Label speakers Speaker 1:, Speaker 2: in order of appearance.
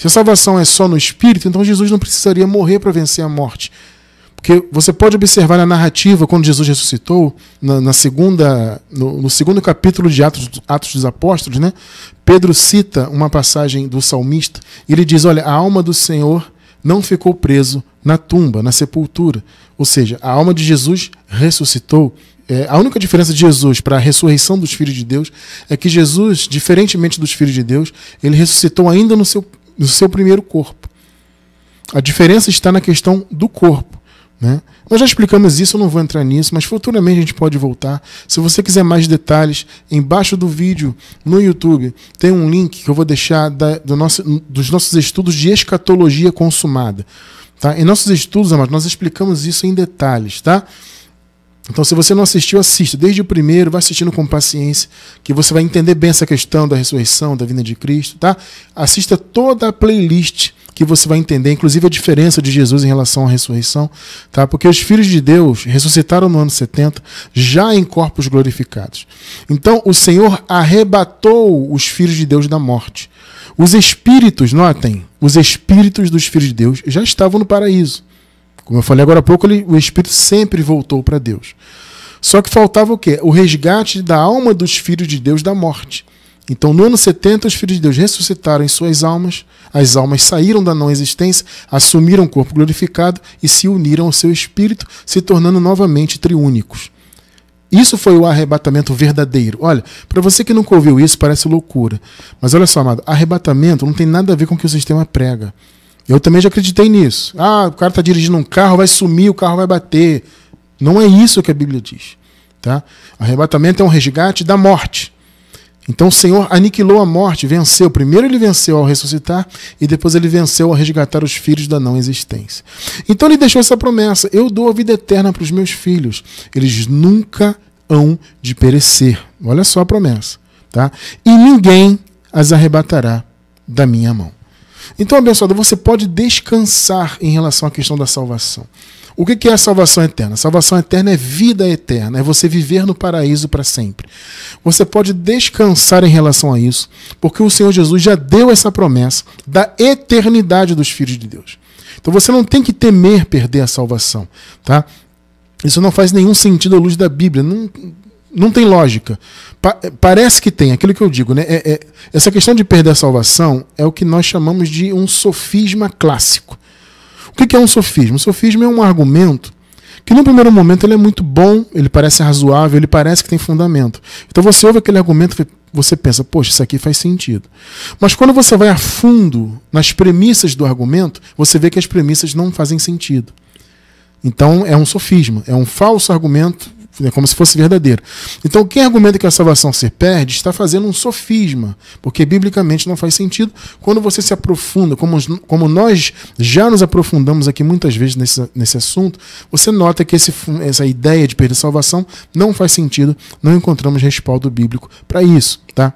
Speaker 1: Se a salvação é só no espírito, então Jesus não precisaria morrer para vencer a morte. Porque você pode observar na narrativa, quando Jesus ressuscitou, na, na segunda, no, no, segundo capítulo de Atos, Atos dos Apóstolos, né? Pedro cita uma passagem do salmista e ele diz: Olha, a alma do Senhor não ficou preso na tumba, na sepultura. Ou seja, a alma de Jesus ressuscitou. É, a única diferença de Jesus para a ressurreição dos filhos de Deus é que Jesus, diferentemente dos filhos de Deus, ele ressuscitou ainda no seu do seu primeiro corpo. A diferença está na questão do corpo. Né? Nós já explicamos isso, eu não vou entrar nisso, mas futuramente a gente pode voltar. Se você quiser mais detalhes, embaixo do vídeo no YouTube tem um link que eu vou deixar da, do nosso, dos nossos estudos de escatologia consumada. Tá? Em nossos estudos, nós explicamos isso em detalhes. Tá? Então, se você não assistiu, assista. Desde o primeiro, vai assistindo com paciência, que você vai entender bem essa questão da ressurreição, da vinda de Cristo, tá? Assista toda a playlist que você vai entender, inclusive a diferença de Jesus em relação à ressurreição, tá? Porque os filhos de Deus ressuscitaram no ano 70, já em corpos glorificados. Então, o Senhor arrebatou os filhos de Deus da morte. Os espíritos, notem, os espíritos dos filhos de Deus já estavam no paraíso. Como eu falei agora há pouco, ele, o espírito sempre voltou para Deus. Só que faltava o quê? O resgate da alma dos filhos de Deus da morte. Então, no ano 70, os filhos de Deus ressuscitaram em suas almas, as almas saíram da não existência, assumiram o corpo glorificado e se uniram ao seu espírito, se tornando novamente triúnicos. Isso foi o arrebatamento verdadeiro. Olha, para você que nunca ouviu isso, parece loucura. Mas olha só, amado, arrebatamento não tem nada a ver com o que o sistema prega. Eu também já acreditei nisso. Ah, o cara está dirigindo um carro, vai sumir, o carro vai bater. Não é isso que a Bíblia diz. Tá? Arrebatamento é um resgate da morte. Então o Senhor aniquilou a morte, venceu. Primeiro ele venceu ao ressuscitar e depois ele venceu ao resgatar os filhos da não existência. Então ele deixou essa promessa: eu dou a vida eterna para os meus filhos. Eles nunca hão de perecer. Olha só a promessa, tá? E ninguém as arrebatará da minha mão. Então, abençoado, você pode descansar em relação à questão da salvação. O que é a salvação eterna? A salvação eterna é vida eterna, é você viver no paraíso para sempre. Você pode descansar em relação a isso, porque o Senhor Jesus já deu essa promessa da eternidade dos filhos de Deus. Então você não tem que temer perder a salvação, tá? Isso não faz nenhum sentido à luz da Bíblia. Não, não tem lógica. Pa eh, parece que tem, aquilo que eu digo, né? É, é, essa questão de perder a salvação é o que nós chamamos de um sofisma clássico. O que, que é um sofisma? Um sofisma é um argumento que no primeiro momento ele é muito bom, ele parece razoável, ele parece que tem fundamento. Então você ouve aquele argumento, você pensa, poxa, isso aqui faz sentido. Mas quando você vai a fundo nas premissas do argumento, você vê que as premissas não fazem sentido. Então é um sofisma, é um falso argumento né, como se fosse verdadeiro. Então, quem argumenta que a salvação se perde está fazendo um sofisma, porque biblicamente não faz sentido. Quando você se aprofunda, como, como nós já nos aprofundamos aqui muitas vezes nesse, nesse assunto, você nota que esse, essa ideia de perder salvação não faz sentido, não encontramos respaldo bíblico para isso. tá?